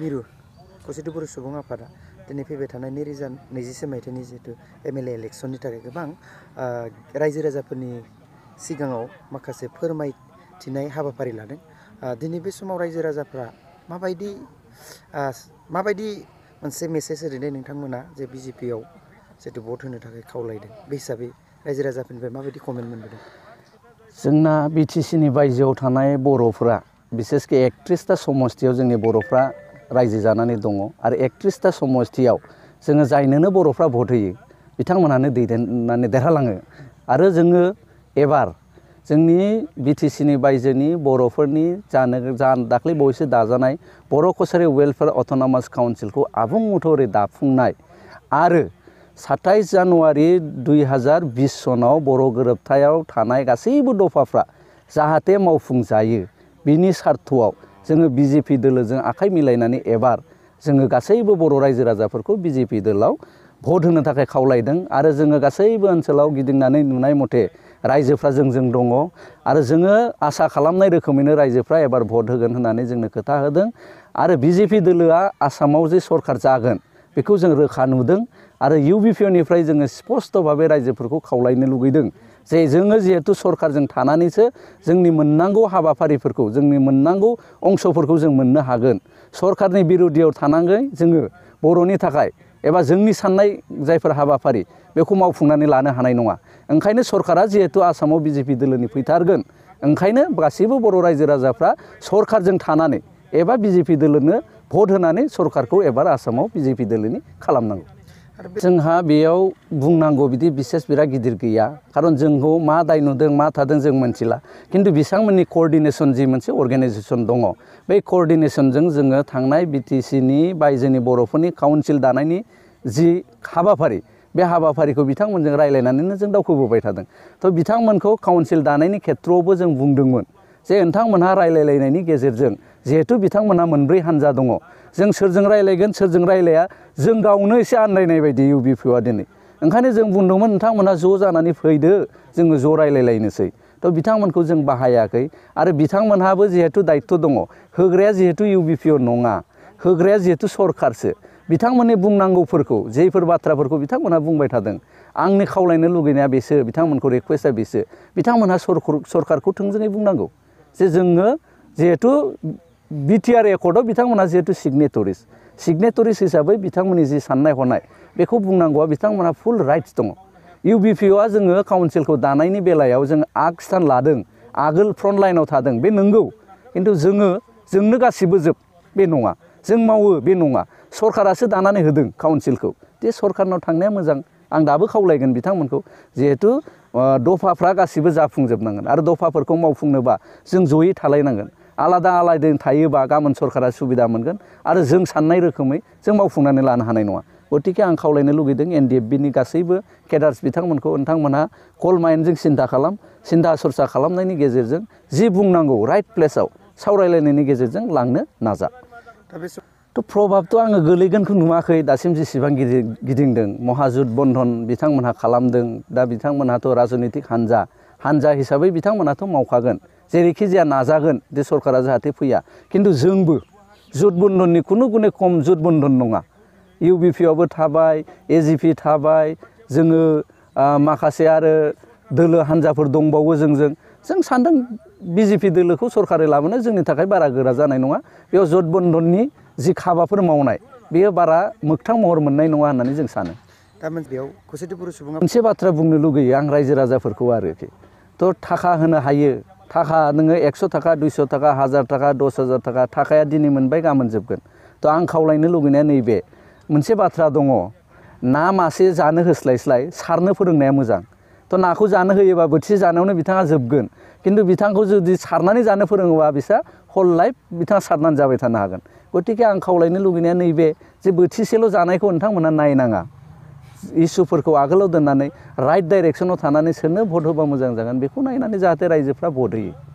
मिरु कसुटि बर' सुबुं आफादा दिनै फैबाय थानाय नैरोजा नैजिसे मायथाइनि जिहेतु एम एल ए इलेक्सननि थाखाय गोबां रायजो राजाफोरनि सिगाङाव माखासे फोरमायथिनाय हाबाफारि लादों दिनै बे समाव रायजो राजाफ्रा माबायदि माबायदि मोनसे मेसेज ओरैनो नोंथांमोना जे बिजेपिआव जिहेतु भट होनो थाखाय खावलायदों बे हिसाबै रायजो राजाफोरनिफ्राय माबायदि कमेन्ट मोनबोदों जोंना बिटिसिनि बायजोआव थानाय बर'फ्रा बिसेसके एकत्रिसता समस्तियाव जोंनि बर'फ्रा रायजो जानानै दङ आरो एकत्रिसथा समस्थियाव जोङो जायनोनो बर'फ्रा भट होयो बिथांमोनहानो दैदेननानै देरहालाङो आरो जोङो एबार जोंनि बिटिसिनि बायजोनि बर'फोरनि जानो जा दाख्लै बावैसो दाजानाय बर' कसारि वेलफेयार अट'नमास काउन्सिलखौ आबुं महरै दाफुंनाय आरो साताइस जानुवारि दुई हाजार बिस सनाव बर' गोरोबथायाव थानाय गासैबो दफाफ्रा जाहाथे मावफुंजायो बिनि सार्थआव जोङो बिजेपि दोलोजों आखाइ मिलायनानै एबार जोङो गासैबो बर' रायजो राजाफोरखौ बिजेपि दोलाव भट होनो थाखाय खावलायदों आरो जोङो गासैबो ओनसोलाव गिदिंनानै नुनाय मथे रायजोफ्रा जोंजों दङ आरो आसा खालामनाय रोखोमैनो रायजोफ्रा एबार भट होगोन होननानै जोंनो खोथा होदों आरो बिजेपि दोलोआ आसामाव जे सरकार जागोन बेखौ जों रोखा नुदों आरो इउ बि पि अनिफ्राय जोङो स्पस्त' भाबै रायजोफोरखौ खावलायनो लुगैदों जे जोङो जिहेथु सरकारजों थानानैसो जोंनि मोननांगौ हाबाफारिफोरखौ जोंनि मोननांगौ अंशफोरखौ जों मोननो हागोन सरकारनि बिरुदियाव थानांगोन जोङो बर'नि थाखाय एबा जोंनि साननाय जायफोर हाबाफारि बेखौ मावफुंनानै लानो हानाय नङा ओंखायनो सरकारा जिहेथु आसामाव बिजेपि दोलोनि फैथारगोन ओंखायनो गासैबो बर' रायजो राजाफ्रा सरकारजों थानानै एबा बिजेपि दोलोनो भट होनानै सरकारखौ एबार आसामाव बिजेपि दोलोनि खालामनांगौ जोंहा बेयाव बुंनांगौ बिदि बिसेस बिराद गिदिर गैया कारण जोंखौ मा दाय नुदों मा थादों जों मोनथिला खिन्थु बिथांमोननि कर्डिनेसन जि मोनसे अर्गेनाइजेसन दङ बे कर्डिनेसनजों जोङो थांनाय बिटिसिनि बा जोंनि बर'फोरनि काउन्सिल दानायनि जि हाबाफारि बे हाबाफारिखौ बिथांमोनजों रायज्लायनानैनो जों दावखोबोबाय थादों थ' बिथांमोनखौ काउन्सिल दानायनि खेथ्रआवबो जों बुंदोंमोन जे नोंथांमोनहा रायलायलायनायनि गेजेरजों जेहेतु बिथांमोनहा मोनब्रै हान्जा दङ जों सोरजों रायलायगोन सोरजों रायलाया जों गावनो एसे आन्दायनाय बायदि इउ बि पिआ दिनै ओंखायनो जों बुंदोंमोन नोंथांमोनहा ज' जानानै फैदो जोङो ज' रायलायलायनोसै थ' बिथांमोनखौ जों बाहायाखै आरो बिथांमोनहाबो जिहेतु दायित्थ' दङ होग्राया जिहेतु इउ बि पिअ नङा होग्राया जिहेतु सरकारसो बिथांमोननि बुंनांगौफोरखौ जैफोर बाथ्राफोरखौ बिथांमोनहा बुंबाय थादों आंनि खावलायनो लुगैनाया बेसो बिथांमोनखौ रिकुवेस्टा बेसो बिथांमोनहा सरकारखौ थोंजोङै बुंनांगौ जे जोङो जिहेतु बि टि आर एकर्डआव बिथांमोना जिहेतु सिगनेटरिस सिगनेटरिस हिसाबै बिथांमोननि जि साननाय हनाय बेखौ बुंनांगौआ बिथांमोना फुल राइट्स दङ इउ बि पि अआ जोङो काउन्सिलखौ दानायनि बेलायाव जों आग स्थान लादों आगोल फ्रन्ट लाइनआव थादों बे नोंगौ खिन्थु जोङो जोंनो गासिबो जोब बे नङा जों मावो बे नङा सरकारासो दानानै होदों काउन्सिलखौ दे सरकारनाव थांनाया मोजां आं दाबो खावलायगोन बिथांमोनखौ जिहेतु दफाफ्रा गासिबो जाफुंजोबनांगोन आरो दफाफोरखौ मावफुंनोबा जों जयै थालायनांगोन आलादा आलादायै थायोबा गाबोन सरकारा सुबिदा मोनगोन आरो जों साननाय रोखोमै जों मावफुंनानै लानो हानाय नङा गतिके आं खावलायनो लुगैदों एन डि एफ बिनि गासैबो केडार्स बिथांमोनखौ नोंथांमोनहा कल माइन्डजों सिन्था खालाम सिन्था सरसा खालामनायनि गेजेरजों जि बुंनांगौ राइट प्लेसआव सावरायलायनायनि गेजेरजों लांनो नाजा दा बे थ' प्रभाबथ' आङो गोलैगोनखौ नुवाखै दासिम जेसेबां गिदिर गिदिंदों महाजुद बन्धन बिथांमोनहा खालामदों दा बिथांमोनहाथ' राजनैतिक हान्जा हान्जा हिसाबै बिथांमोनहाथ' मावखागोन जेरैखि जाया नाजागोन जे सरकारा जाहाथे फैया किन्तु जोंबो जुद बन्धननि कुनु गुने खम जुद बन्धन नङा इउ बि पि आवबो थाबाय ए जि पि थाबाय जोङो माखासे आरो दोलो हान्जाफोर दंबावो जोंजों जों सानदों बि जे पि दोलोखौ सरकारै लाबोनो जोंनि थाखाय बारा गोरा जानाय नङा बेयाव जुद बन्धननि जि खाबाफोर मावनाय बेयो बारा मोगथां महर मोननाय नङा होननानै जों सानो थारमाने बेयाव खौसेथि बर' सुबुङा मोनसे बाथ्रा बुंनो लुगैयो आं रायजो राजाफोरखौ आरोखि थ' थाखा होनो हायो थाखा नोङो एकस' थाखा दुइस' थाखा हाजार थाखा दस हाजार थाखा थाखाया दिनै मोनबाय गाबोन जोबगोन थ' आं खावलायनो लुगैनाया नैबे मोनसे बाथ्रा दङ ना मासे जानो होस्लायस्लाय सारनो फोरोंनाया मोजां थ' नाखौ जाना होयोबा बोथिसे जानायावनो बिथाङा जोबगोन खिन्थु बिथांखौ जुदि सारनानै जानो फोरोङोबा बिसोरहा हल लाइफ बिथाङा सारनानै जाबाय थानो हागोन गतिके आं खावलायनो लुगैनाया नैबे जे बोथिसेल' जानायखौ नोंथांमोना नायनाङा इस्युफोरखौ आगोलाव दोननानै राइट डाइरेक्सनाव थानानै सोरनो भट होबा मोजां जागोन बेखौ नायनानै जाहाथे रायजोफ्रा भट होयो